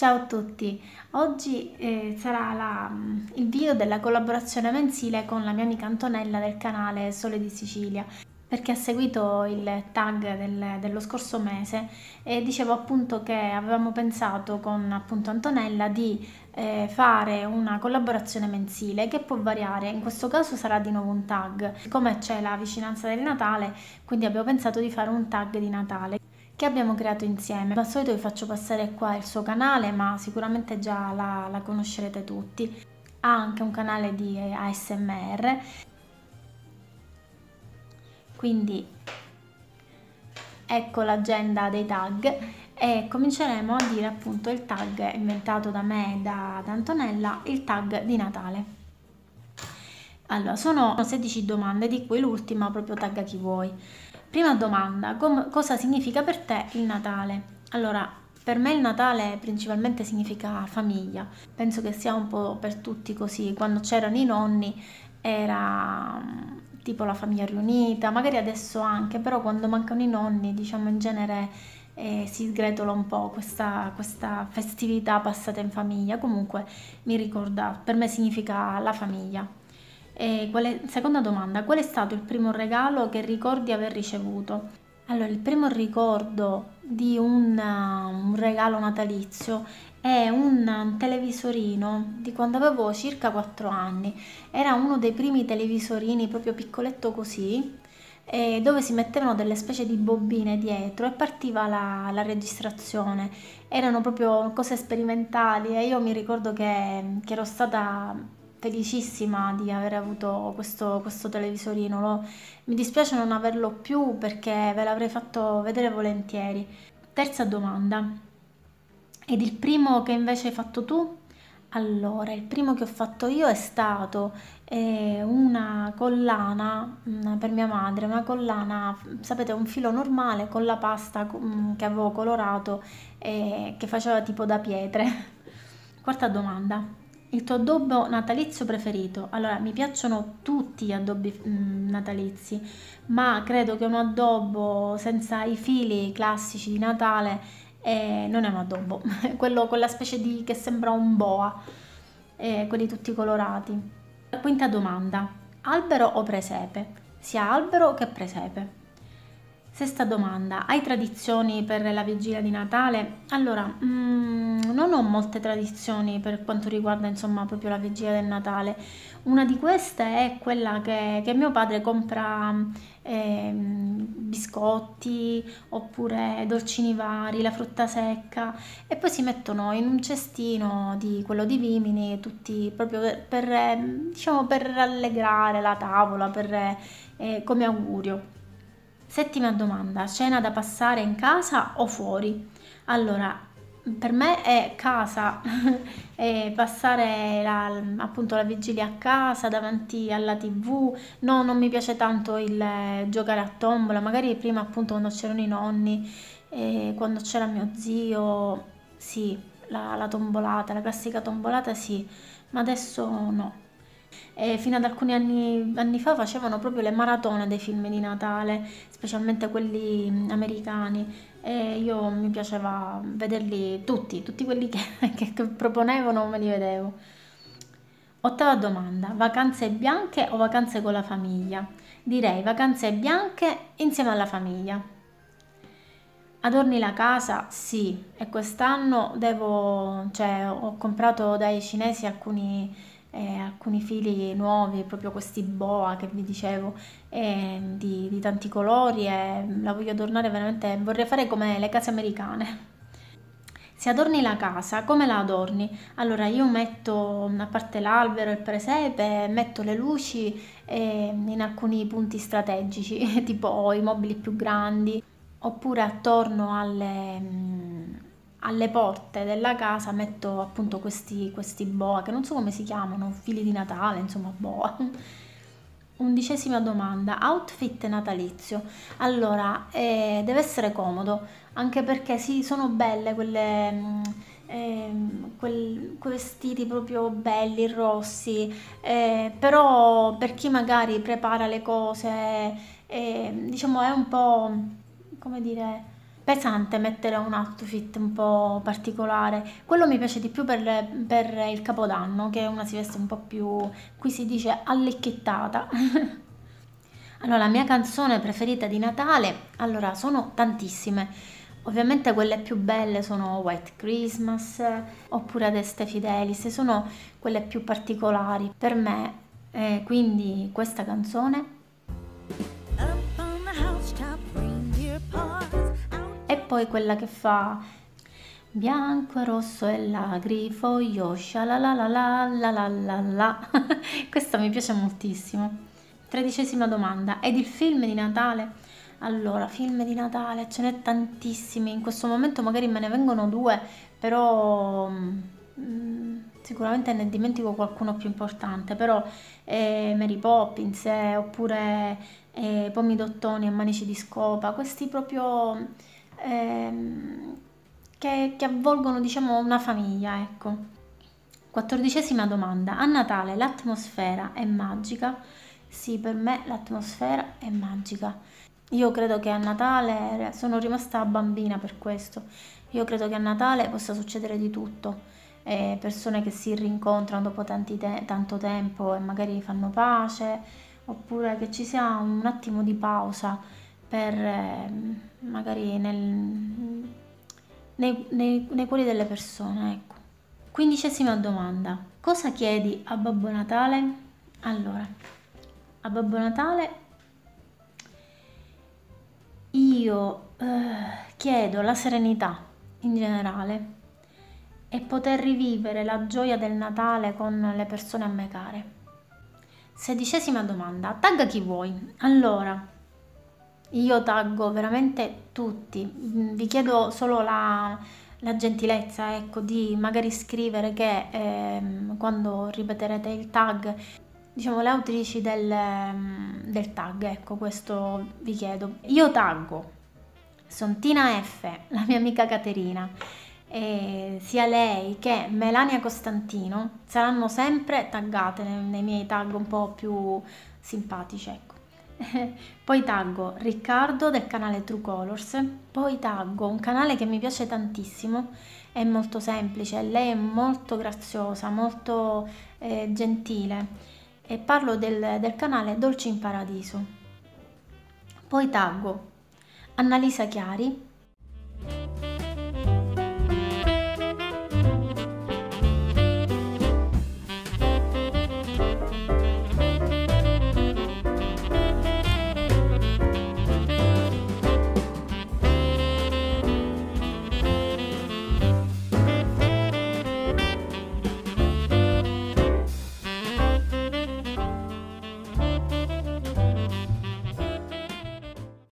Ciao a tutti, oggi eh, sarà la, il video della collaborazione mensile con la mia amica Antonella del canale Sole di Sicilia perché ha seguito il tag del, dello scorso mese e dicevo appunto che avevamo pensato con appunto Antonella di eh, fare una collaborazione mensile che può variare, in questo caso sarà di nuovo un tag, siccome c'è la vicinanza del Natale quindi abbiamo pensato di fare un tag di Natale che abbiamo creato insieme. Al solito vi faccio passare qua il suo canale, ma sicuramente già la, la conoscerete tutti. Ha anche un canale di ASMR, quindi ecco l'agenda dei tag e cominceremo a dire appunto il tag inventato da me e da, da Antonella, il tag di Natale. Allora, sono 16 domande, di cui l'ultima proprio tagga chi vuoi. Prima domanda, com- cosa significa per te il Natale? Allora, per me il Natale principalmente significa famiglia, penso che sia un po' per tutti così, quando c'erano i nonni era mm, tipo la famiglia riunita, magari adesso anche, però quando mancano i nonni diciamo in genere eh, si sgretola un po' questa, questa festività passata in famiglia, comunque mi ricorda, per me significa la famiglia. E quale, seconda domanda, qual è stato il primo regalo che ricordi aver ricevuto? Allora, il primo ricordo di un, un regalo natalizio è un televisorino di quando avevo circa 4 anni. Era uno dei primi televisorini proprio piccoletto così, eh, dove si mettevano delle specie di bobine dietro e partiva la, la registrazione. Erano proprio cose sperimentali e io mi ricordo che, che ero stata felicissima di aver avuto questo, questo televisorino. Lo, mi dispiace non averlo più perché ve l'avrei fatto vedere volentieri. Terza domanda. Ed il primo che invece hai fatto tu? Allora, il primo che ho fatto io è stato eh, una collana mh, mm, per mia madre, una collana, sapete, un filo normale con la pasta mh, mm, che avevo colorato e eh, che faceva tipo da pietre. Quarta domanda. Il tuo addobbo natalizio preferito? Allora, mi piacciono tutti gli addobbi mm, natalizi, ma credo che un addobbo senza i fili classici di Natale eh, non è un addobbo, quello quella specie di che sembra un boa, eh, quelli tutti colorati. Quinta domanda, albero o presepe? Sia albero che presepe. Sesta domanda, hai tradizioni per la vigilia di Natale? Allora, mm, non ho molte tradizioni per quanto riguarda insomma proprio la vigilia del Natale. Una di queste è quella che, che mio padre compra eh, biscotti oppure dolcini vari, la frutta secca e poi si mettono in un cestino di quello di Vimini tutti proprio per, per ehm, diciamo per rallegrare la tavola, per, eh, come augurio. Settima domanda, cena da passare in casa o fuori? Allora, per me è casa, è passare la, appunto la vigilia a casa davanti alla tv, no non mi piace tanto il eh, giocare a tombola, magari prima appunto quando c'erano i nonni, eh, quando c'era mio zio, sì, la, la tombolata, la classica tombolata sì, ma adesso no. E fino ad alcuni anni, anni, fa facevano proprio le maratone dei film di Natale, specialmente quelli mm, americani. E io mi piaceva vederli tutti, tutti quelli che, che, che proponevano me li vedevo. Ottava domanda, vacanze bianche o vacanze con la famiglia? Direi vacanze bianche insieme alla famiglia. Adorni la casa? Sì, e quest'anno devo, cioè, ho comprato dai cinesi alcuni eh, alcuni fili nuovi, proprio questi boa che vi dicevo, eh, di, di, tanti colori e eh, la voglio adornare veramente, vorrei fare come le case americane. Se adorni la casa, come la adorni? Allora io metto, a parte l'albero e il presepe, metto le luci eh, in alcuni punti strategici, tipo i mobili più grandi, oppure attorno alle mm, alle porte della casa metto appunto questi, questi boa, che non so come si chiamano, fili di Natale, insomma boa. Undicesima domanda, outfit natalizio. Allora, eh, deve essere comodo, anche perché sì, sono belle quelle, eh, quei vestiti proprio belli, rossi, eh, però per chi magari prepara le cose, eh, diciamo è un po', come dire, pesante mettere un outfit un po' particolare. Quello mi piace di più per, per il capodanno, che è una si veste un po' più, qui si dice allecchettata. allora, la mia canzone preferita di Natale, allora, sono tantissime. Ovviamente quelle più belle sono White Christmas oppure Ad Fidelis, sono quelle più particolari per me. Eh, quindi questa canzone poi quella che fa bianco, rosso e la la la la la la la Questa mi piace moltissimo. Tredicesima domanda, ed il film di Natale? Allora, film di Natale, ce n'è tantissimi, in questo momento magari me ne vengono due, però mm, sicuramente ne dimentico qualcuno più importante, però eh, Mary Poppins, eh, oppure eh, Pomi d'Ottoni e Manici di Scopa, questi proprio ehm, che, che, avvolgono diciamo una famiglia, ecco. Quattordicesima domanda. A Natale l'atmosfera è magica? Sì, per me l'atmosfera è magica. Io credo che a Natale, sono rimasta bambina per questo, io credo che a Natale possa succedere di tutto. Eh, persone che si rincontrano dopo te- tanto tempo e magari fanno pace, oppure che ci sia un attimo di pausa per ehm, magari nel, nei, nei, nei cuori delle persone. Ecco. Quindicesima domanda. Cosa chiedi a Babbo Natale? Allora, a Babbo Natale io eh, chiedo la serenità in generale e poter rivivere la gioia del Natale con le persone a me care. Sedicesima domanda, tagga chi vuoi. Allora, io taggo veramente tutti, mm, vi chiedo solo la, la gentilezza ecco, di magari scrivere che ehm, quando ripeterete il tag, diciamo le autrici del, mm, del tag, ecco questo vi chiedo. Io taggo Sontina F, la mia amica Caterina, eh, sia lei che Melania Costantino saranno sempre taggate nei, nei miei tag un po' più simpatici. Ecco. poi taggo Riccardo del canale True Colors, poi taggo un canale che mi piace tantissimo, è molto semplice, lei è molto graziosa, molto eh, gentile e parlo del, del canale Dolci in Paradiso. Poi taggo Annalisa Chiari